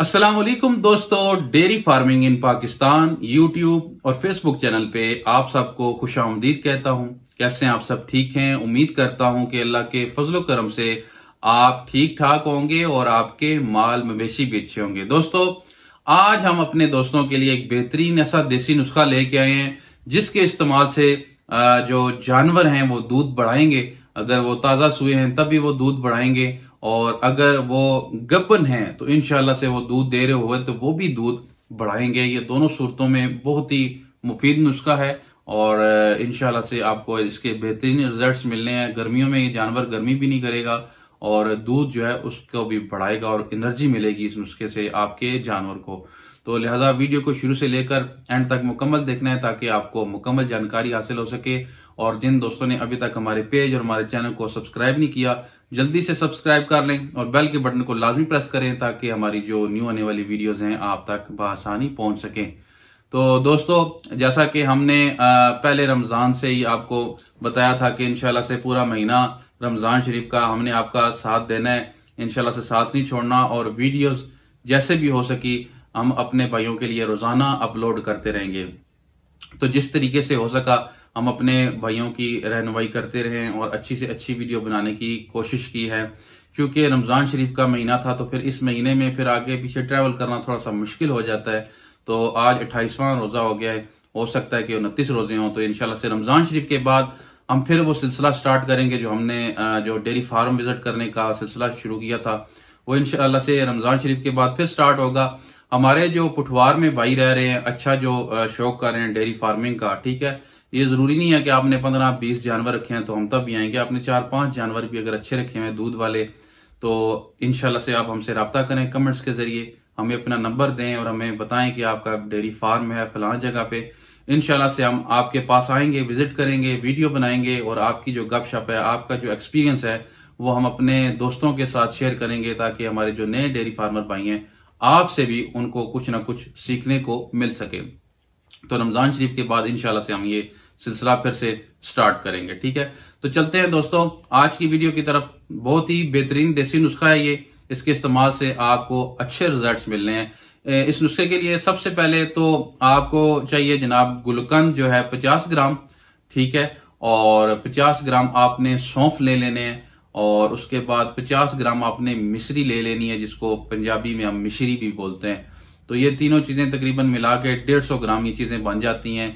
असलम दोस्तों dairy farming in Pakistan YouTube और Facebook channel पे आप सबको खुश आमदीद कहता हूँ कैसे आप सब ठीक हैं उम्मीद करता हूँ कि अल्लाह के फजलो करम से आप ठीक ठाक होंगे और आपके माल मवेशी भी अच्छे होंगे दोस्तों आज हम अपने दोस्तों के लिए एक बेहतरीन ऐसा देसी नुस्खा लेके आए हैं जिसके इस्तेमाल से जो जानवर हैं वो दूध बढ़ाएंगे अगर वो ताज़ा सुए हैं तब भी वो दूध बढ़ाएंगे और अगर वो गबन है तो इन से वो दूध दे रहे हुए तो वो भी दूध बढ़ाएंगे ये दोनों सूरतों में बहुत ही मुफीद नुस्खा है और इन से आपको इसके बेहतरीन रिजल्ट्स मिलने हैं गर्मियों में ये जानवर गर्मी भी नहीं करेगा और दूध जो है उसको भी बढ़ाएगा और एनर्जी मिलेगी इस नुस्खे से आपके जानवर को तो लिहाजा वीडियो को शुरू से लेकर एंड तक मुकम्मल देखना है ताकि आपको मुकम्मल जानकारी हासिल हो सके और जिन दोस्तों ने अभी तक हमारे पेज और हमारे चैनल को सब्सक्राइब नहीं किया जल्दी से सब्सक्राइब कर लें और बेल के बटन को लाजमी प्रेस करें ताकि हमारी जो न्यू आने वाली वीडियोस हैं आप तक बसानी पहुंच सकें तो दोस्तों जैसा कि हमने पहले रमज़ान से ही आपको बताया था कि इनशाला से पूरा महीना रमज़ान शरीफ का हमने आपका साथ देना है इनशाला से साथ नहीं छोड़ना और वीडियोस जैसे भी हो सकी हम अपने भाइयों के लिए रोज़ाना अपलोड करते रहेंगे तो जिस तरीके से हो सका हम अपने भाइयों की रहनुमाई करते रहे और अच्छी से अच्छी वीडियो बनाने की कोशिश की है क्योंकि रमज़ान शरीफ का महीना था तो फिर इस महीने में फिर आगे पीछे ट्रैवल करना थोड़ा सा मुश्किल हो जाता है तो आज अट्ठाईसवां रोज़ा हो गया है हो सकता है कि उनतीस रोज़े हों तो इन से रमज़ान शरीफ के बाद हम फिर वो सिलसिला स्टार्ट करेंगे जो हमने जो डेयरी फार्म विजिट करने का सिलसिला शुरू किया था वो इन से रमज़ान शरीफ के बाद फिर स्टार्ट होगा हमारे जो पुठवार में भाई रह रहे हैं अच्छा जो शौक कर रहे हैं डेयरी फार्मिंग का ठीक है ये जरूरी नहीं है कि आपने पंद्रह बीस जानवर रखे हैं तो हम तब भी आएंगे आपने चार पांच जानवर भी अगर अच्छे रखे हुए हैं दूध वाले तो इनशाला से आप हमसे रबता करें कमेंट्स के जरिए हमें अपना नंबर दें और हमें बताएं कि आपका डेयरी फार्म है फलां जगह पे इनशाला से हम आपके पास आएंगे विजिट करेंगे वीडियो बनाएंगे और आपकी जो गपशप है आपका जो एक्सपीरियंस है वो हम अपने दोस्तों के साथ शेयर करेंगे ताकि हमारे जो नए डेयरी फार्मर भाई हैं आपसे भी उनको कुछ ना कुछ सीखने को मिल सके तो रमज़ान शरीफ के बाद इन से हम ये सिलसिला फिर से स्टार्ट करेंगे ठीक है तो चलते हैं दोस्तों आज की वीडियो की तरफ बहुत ही बेहतरीन देसी नुस्खा है ये इसके इस्तेमाल से आपको अच्छे रिजल्ट्स मिलने हैं इस नुस्खे के लिए सबसे पहले तो आपको चाहिए जनाब गुलकंद जो है 50 ग्राम ठीक है और 50 ग्राम आपने सौंफ ले लेने हैं और उसके बाद 50 ग्राम आपने मिश्री ले लेनी है जिसको पंजाबी में हम मिश्री भी बोलते हैं तो ये तीनों चीज़ें तकरीबन मिला के डेढ़ सौ ग्राम ये चीज़ें बन जाती हैं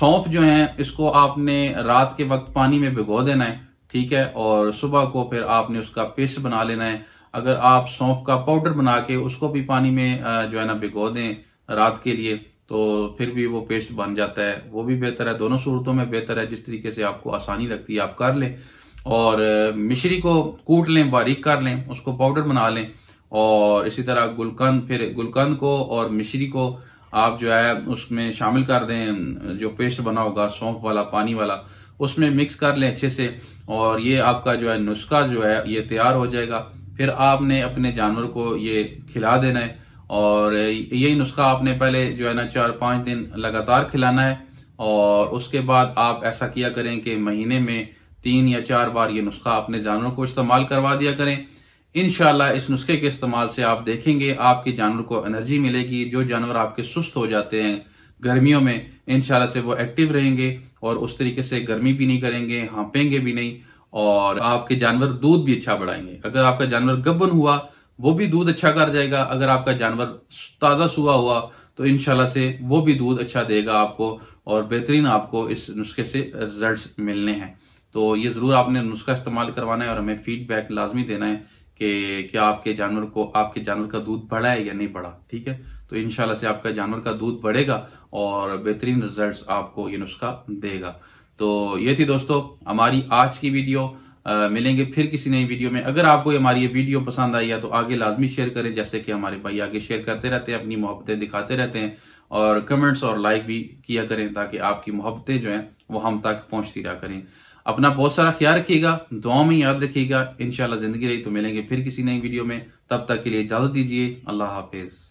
सौंफ जो है इसको आपने रात के वक्त पानी में भिगो देना है ठीक है और सुबह को फिर आपने उसका पेस्ट बना लेना है अगर आप सौंफ का पाउडर बना के उसको भी पानी में जो है ना भिगो दें रात के लिए तो फिर भी वो पेस्ट बन जाता है वो भी बेहतर है दोनों सूरतों में बेहतर है जिस तरीके से आपको आसानी लगती है आप कर लें और मिश्री को कूट लें बारीक कर लें उसको पाउडर बना लें और इसी तरह गुलकंद फिर गुलकंद को और मिश्री को आप जो है उसमें शामिल कर दें जो पेस्ट बना होगा सौंफ वाला पानी वाला उसमें मिक्स कर लें अच्छे से और ये आपका जो है नुस्खा जो है ये तैयार हो जाएगा फिर आपने अपने जानवर को ये खिला देना है और यही नुस्खा आपने पहले जो है ना चार पाँच दिन लगातार खिलाना है और उसके बाद आप ऐसा किया करें कि महीने में तीन या चार बार ये नुस्खा अपने जानवरों को इस्तेमाल करवा दिया करें इन इस नुस्खे के इस्तेमाल से आप देखेंगे आपके जानवर को एनर्जी मिलेगी जो जानवर आपके सुस्त हो जाते हैं गर्मियों में इन से वो एक्टिव रहेंगे और उस तरीके से गर्मी भी नहीं करेंगे हाँपेंगे भी नहीं और आपके जानवर दूध भी अच्छा बढ़ाएंगे अगर आपका जानवर गबन हुआ वो भी दूध अच्छा कर जाएगा अगर आपका जानवर ताज़ा सुहा हुआ तो इनशाला से वो भी दूध अच्छा देगा आपको और बेहतरीन आपको इस नुस्खे से रिजल्ट मिलने हैं तो ये ज़रूर आपने नुस्खा इस्तेमाल करवाना है और हमें फीडबैक लाजमी देना है कि क्या आपके जानवर को आपके जानवर का दूध बढ़ा है या नहीं बढ़ा ठीक है तो इनशाला से आपका जानवर का दूध बढ़ेगा और बेहतरीन रिजल्ट आपको ये नुस्खा देगा तो ये थी दोस्तों हमारी आज की वीडियो आ, मिलेंगे फिर किसी नई वीडियो में अगर आपको हमारी ये वीडियो पसंद आई है तो आगे लाजमी शेयर करें जैसे कि हमारे भाई आगे शेयर करते रहते हैं अपनी मोहब्बतें दिखाते रहते हैं और कमेंट्स और लाइक भी किया करें ताकि आपकी मोहब्बतें जो हैं वो हम तक पहुंचती रहा करें अपना बहुत सारा ख्याल रखिएगा दुआ में याद रखिएगा इन जिंदगी रही तो मिलेंगे फिर किसी नई वीडियो में तब तक के लिए इजाज़त दीजिए अल्लाह हाफिज़